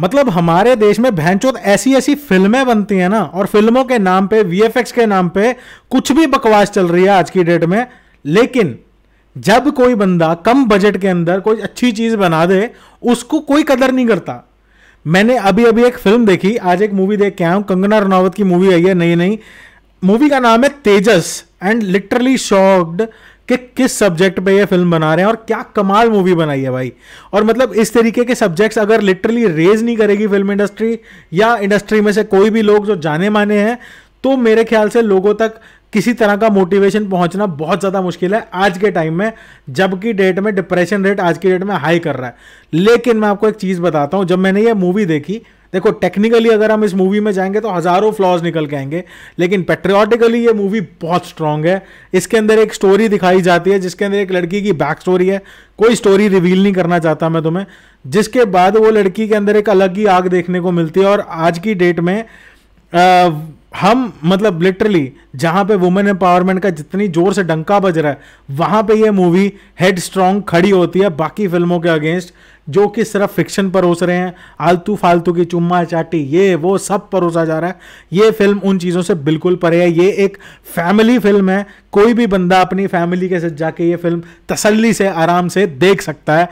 मतलब हमारे देश में भैंचोद ऐसी ऐसी फिल्में बनती हैं ना और फिल्मों के नाम पे वीएफएक्स के नाम पे कुछ भी बकवास चल रही है आज की डेट में लेकिन जब कोई बंदा कम बजट के अंदर कोई अच्छी चीज़ बना दे उसको कोई कदर नहीं करता मैंने अभी अभी एक फिल्म देखी आज एक मूवी देख के आया हूँ कंगना रनावत की मूवी आई है नई नई मूवी का नाम है तेजस एंड लिटरली शॉक्ड कि किस सब्जेक्ट पे ये फिल्म बना रहे हैं और क्या कमाल मूवी बनाई है भाई और मतलब इस तरीके के सब्जेक्ट्स अगर लिटरली रेज नहीं करेगी फिल्म इंडस्ट्री या इंडस्ट्री में से कोई भी लोग जो जाने माने हैं तो मेरे ख्याल से लोगों तक किसी तरह का मोटिवेशन पहुंचना बहुत ज़्यादा मुश्किल है आज के टाइम में जबकि डेट में डिप्रेशन रेट आज की डेट में हाई कर रहा है लेकिन मैं आपको एक चीज़ बताता हूँ जब मैंने ये मूवी देखी देखो टेक्निकली अगर हम इस मूवी में जाएंगे तो हज़ारों फ्लॉज निकल के आएंगे लेकिन पेट्रियाटिकली ये मूवी बहुत स्ट्रांग है इसके अंदर एक स्टोरी दिखाई जाती है जिसके अंदर एक लड़की की बैक स्टोरी है कोई स्टोरी रिवील नहीं करना चाहता मैं तुम्हें जिसके बाद वो लड़की के अंदर एक अलग ही आग देखने को मिलती है और आज की डेट में आ, हम मतलब लिटरली जहाँ पे वुमेन एम्पावरमेंट का जितनी जोर से डंका बज रहा है वहाँ पे ये मूवी हेड स्ट्रॉन्ग खड़ी होती है बाकी फिल्मों के अगेंस्ट जो कि सिर्फ फिक्शन पर परोस रहे हैं आलतू फालतू की चुम्मा चाटी ये वो सब परोसा जा रहा है ये फिल्म उन चीज़ों से बिल्कुल परे है ये एक फैमिली फिल्म है कोई भी बंदा अपनी फैमिली के साथ जाके ये फिल्म तसल्ली से आराम से देख सकता है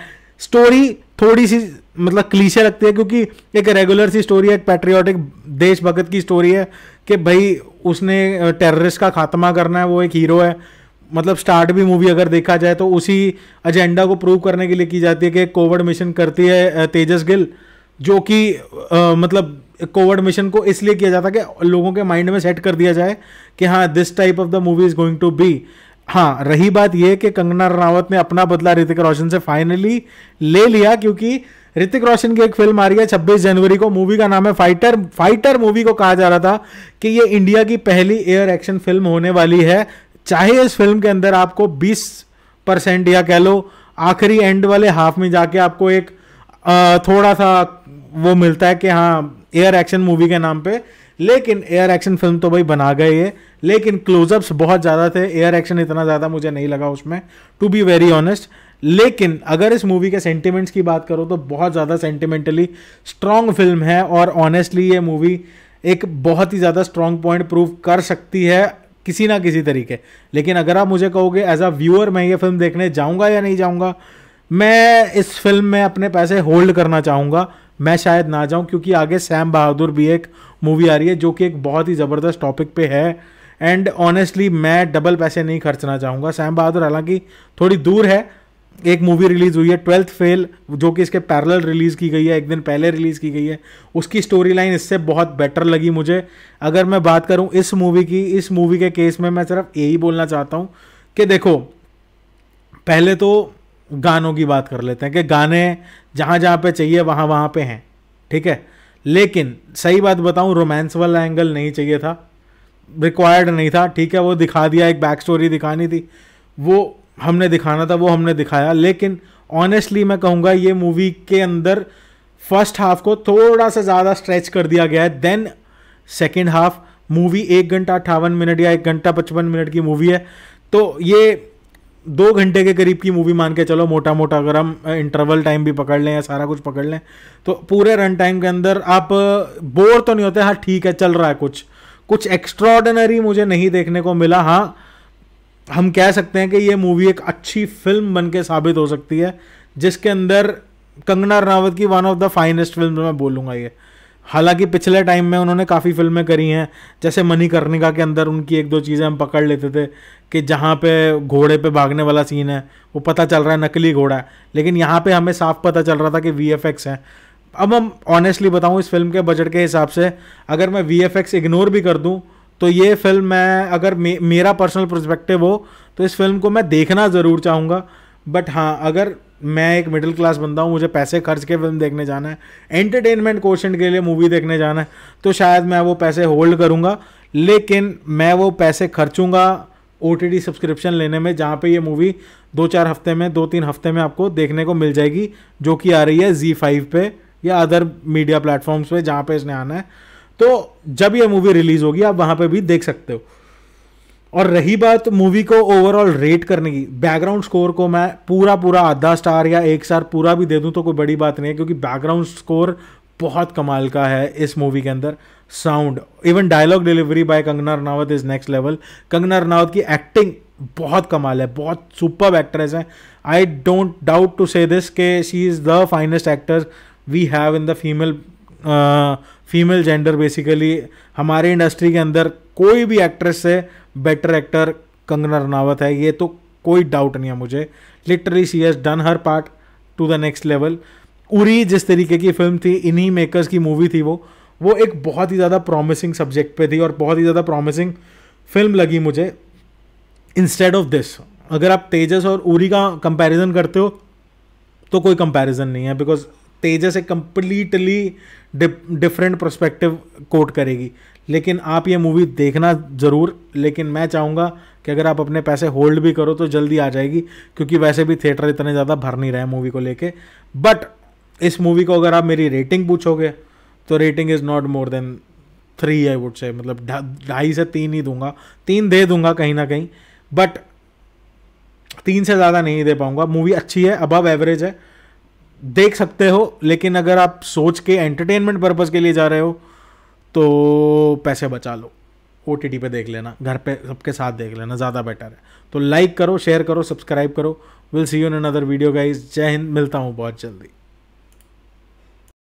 स्टोरी थोड़ी सी मतलब क्लीशे लगती है क्योंकि एक रेगुलर सी स्टोरी है एक पैट्रियाटिक देशभगत की स्टोरी है कि भाई उसने टेररिस्ट का खात्मा करना है वो एक हीरो है मतलब स्टार्ट भी मूवी अगर देखा जाए तो उसी एजेंडा को प्रूव करने के लिए की जाती है कि कोविड मिशन करती है तेजस गिल जो कि मतलब कोविड मिशन को इसलिए किया जाता है कि लोगों के माइंड में सेट कर दिया जाए कि हाँ this type of the movie is going to be हाँ रही बात यह कि कंगना रनावत ने अपना बदला ऋतिक रोशन से फाइनली ले लिया क्योंकि ऋतिक रोशन की एक फिल्म आ रही है छब्बीस जनवरी को मूवी का नाम है फाइटर फाइटर मूवी को कहा जा रहा था कि ये इंडिया की पहली एयर एक्शन फिल्म होने वाली है चाहे इस फिल्म के अंदर आपको 20 परसेंट या कह लो आखिरी एंड वाले हाफ में जाके आपको एक आ, थोड़ा सा वो मिलता है कि हाँ एयर एक्शन मूवी के नाम पर लेकिन एयर एक्शन फिल्म तो भाई बना गए ये लेकिन क्लोजअप्स बहुत ज़्यादा थे एयर एक्शन इतना ज़्यादा मुझे नहीं लगा उसमें टू बी वेरी ऑनेस्ट लेकिन अगर इस मूवी के सेंटिमेंट्स की बात करो तो बहुत ज़्यादा सेंटिमेंटली स्ट्रॉन्ग फिल्म है और ऑनेस्टली ये मूवी एक बहुत ही ज़्यादा स्ट्रॉन्ग पॉइंट प्रूव कर सकती है किसी ना किसी तरीके लेकिन अगर आप मुझे कहोगे एज अ व्यूअर मैं ये फिल्म देखने जाऊँगा या नहीं जाऊँगा मैं इस फिल्म में अपने पैसे होल्ड करना चाहूँगा मैं शायद ना जाऊं क्योंकि आगे सैम बहादुर भी एक मूवी आ रही है जो कि एक बहुत ही ज़बरदस्त टॉपिक पे है एंड ऑनेस्टली मैं डबल पैसे नहीं खर्चना चाहूँगा सैम बहादुर हालांकि थोड़ी दूर है एक मूवी रिलीज़ हुई है ट्वेल्थ फेल जो कि इसके पैरल रिलीज़ की गई है एक दिन पहले रिलीज़ की गई है उसकी स्टोरी लाइन इससे बहुत बेटर लगी मुझे अगर मैं बात करूँ इस मूवी की इस मूवी के केस में मैं सिर्फ यही बोलना चाहता हूँ कि देखो पहले तो गानों की बात कर लेते हैं कि गाने जहाँ जहाँ पे चाहिए वहाँ वहाँ पे हैं ठीक है लेकिन सही बात बताऊँ रोमांस वाला एंगल नहीं चाहिए था रिक्वायर्ड नहीं था ठीक है वो दिखा दिया एक बैक स्टोरी दिखानी थी वो हमने दिखाना था वो हमने दिखाया लेकिन ऑनेस्टली मैं कहूँगा ये मूवी के अंदर फर्स्ट हाफ को थोड़ा सा ज़्यादा स्ट्रेच कर दिया गया है देन सेकेंड हाफ मूवी एक घंटा अट्ठावन मिनट या एक घंटा पचपन मिनट की मूवी है तो ये दो घंटे के करीब की मूवी मान के चलो मोटा मोटा अगर हम इंटरवल टाइम भी पकड़ लें या सारा कुछ पकड़ लें तो पूरे रन टाइम के अंदर आप बोर तो नहीं होते हाँ ठीक है चल रहा है कुछ कुछ एक्स्ट्रॉर्डनरी मुझे नहीं देखने को मिला हाँ हम कह सकते हैं कि ये मूवी एक अच्छी फिल्म बन के साबित हो सकती है जिसके अंदर कंगना रनावत की one of the finest film मैं बोलूँगा ये हालांकि पिछले टाइम में उन्होंने काफ़ी फिल्में करी हैं जैसे मनी कर्णिका के अंदर उनकी एक दो चीज़ें हम पकड़ लेते थे कि जहाँ पे घोड़े पे भागने वाला सीन है वो पता चल रहा है नकली घोड़ा है लेकिन यहाँ पे हमें साफ पता चल रहा था कि वी एफ एक्स है अब हम ऑनेस्टली बताऊँ इस फिल्म के बजट के हिसाब से अगर मैं वी एफ एक्स इग्नोर भी कर दूँ तो ये फिल्म मैं अगर मे, मेरा पर्सनल प्रस्पेक्टिव हो तो इस फिल्म को मैं देखना ज़रूर चाहूँगा बट हाँ अगर मैं एक मिडिल क्लास बंदा हूँ मुझे पैसे खर्च के फिल्म देखने जाना है एंटरटेनमेंट क्वेश्चन के लिए मूवी देखने जाना है तो शायद मैं वो पैसे होल्ड करूँगा लेकिन मैं वो पैसे खर्चूंगा ओ टी सब्सक्रिप्शन लेने में जहाँ पे ये मूवी दो चार हफ्ते में दो तीन हफ्ते में आपको देखने को मिल जाएगी जो कि आ रही है जी फाइव पे या अदर मीडिया प्लेटफॉर्म्स पे जहाँ पे इसने आना है तो जब ये मूवी रिलीज़ होगी आप वहाँ पे भी देख सकते हो और रही बात मूवी को ओवरऑल रेट करने की बैकग्राउंड स्कोर को मैं पूरा पूरा आधा स्टार या एक स्टार पूरा भी दे दूं तो कोई बड़ी बात नहीं है क्योंकि बैकग्राउंड स्कोर बहुत कमाल का है इस मूवी के अंदर sound even dialogue delivery by Kangana Ranaut is next level Kangana Ranaut की एक्टिंग बहुत कमाल है बहुत सुपर एक्ट्रेस हैं I don't doubt to say this के she is the finest actor we have in the female female gender basically हमारे इंडस्ट्री के अंदर कोई भी एक्ट्रेस से बेटर एक्टर कंगना रनावत है ये तो कोई डाउट नहीं है मुझे literally she has done her part to the next level उरी जिस तरीके की फिल्म थी इन्हीं मेकर्स की मूवी थी वो वो एक बहुत ही ज़्यादा प्रॉमिसिंग सब्जेक्ट पे थी और बहुत ही ज़्यादा प्रॉमिसिंग फिल्म लगी मुझे इंस्टेड ऑफ दिस अगर आप तेजस और उरी का कंपैरिजन करते हो तो कोई कंपैरिजन नहीं है बिकॉज तेजस से कम्प्लीटली डिफरेंट प्रोस्पेक्टिव कोट करेगी लेकिन आप ये मूवी देखना ज़रूर लेकिन मैं चाहूँगा कि अगर आप अपने पैसे होल्ड भी करो तो जल्दी आ जाएगी क्योंकि वैसे भी थिएटर इतने ज़्यादा भर नहीं रहे मूवी को लेके बट इस मूवी को अगर आप मेरी रेटिंग पूछोगे तो rating is not more than three I would say मतलब ढाई से तीन ही दूंगा तीन दे दूंगा कहीं ना कहीं बट तीन से ज़्यादा नहीं दे पाऊँगा मूवी अच्छी है अबव एवरेज है देख सकते हो लेकिन अगर आप सोच के एंटरटेनमेंट पर्पज़ के लिए जा रहे हो तो पैसे बचा लो ओ टी टी पर देख लेना घर पे सबके साथ देख लेना ज़्यादा बेटर है तो लाइक करो शेयर करो सब्सक्राइब करो will see you in another video guys जय हिंद मिलता हूँ बहुत जल्दी